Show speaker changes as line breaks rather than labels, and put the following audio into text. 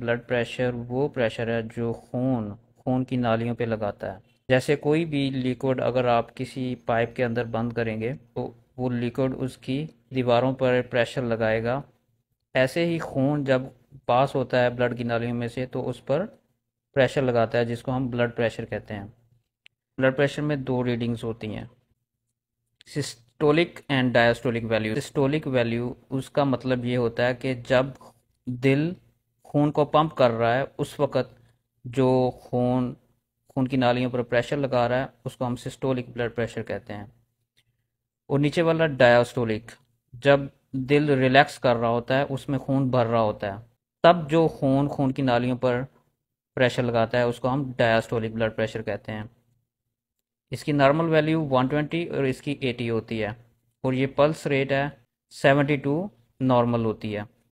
blood pressure वो pressure है जो खून खून की नालियों पे लगाता है जैसे कोई भी लिक्विड अगर आप किसी पाइप के अंदर बंद करेंगे तो वो लिक्विड उसकी दीवारों पर प्रेशर लगाएगा ऐसे ही खून जब पास होता है ब्लड की नालियों में से तो उस पर प्रेशर लगाता है जिसको हम ब्लड प्रेशर कहते हैं ब्लड प्रेशर में दो रीडिंग्स होती हैं systolic and diastolic value systolic value उसका मतलब ये होता है कि जब दिल खून को पंप कर रहा है उस वक़्त जो खून खून की नालियों पर प्रेशर लगा रहा है उसको हम सिस्टोलिक ब्लड प्रेशर कहते हैं और नीचे वाला डायास्टोलिक जब दिल रिलैक्स कर रहा होता है उसमें खून भर रहा होता है तब जो खून खून की नालियों पर प्रेशर लगाता है उसको हम डायास्टोलिक ब्लड प्रेशर कहते हैं इसकी नॉर्मल वैल्यू 120 और इसकी 80 होती है और ये पल्स रेट है 72 नॉर्मल होती है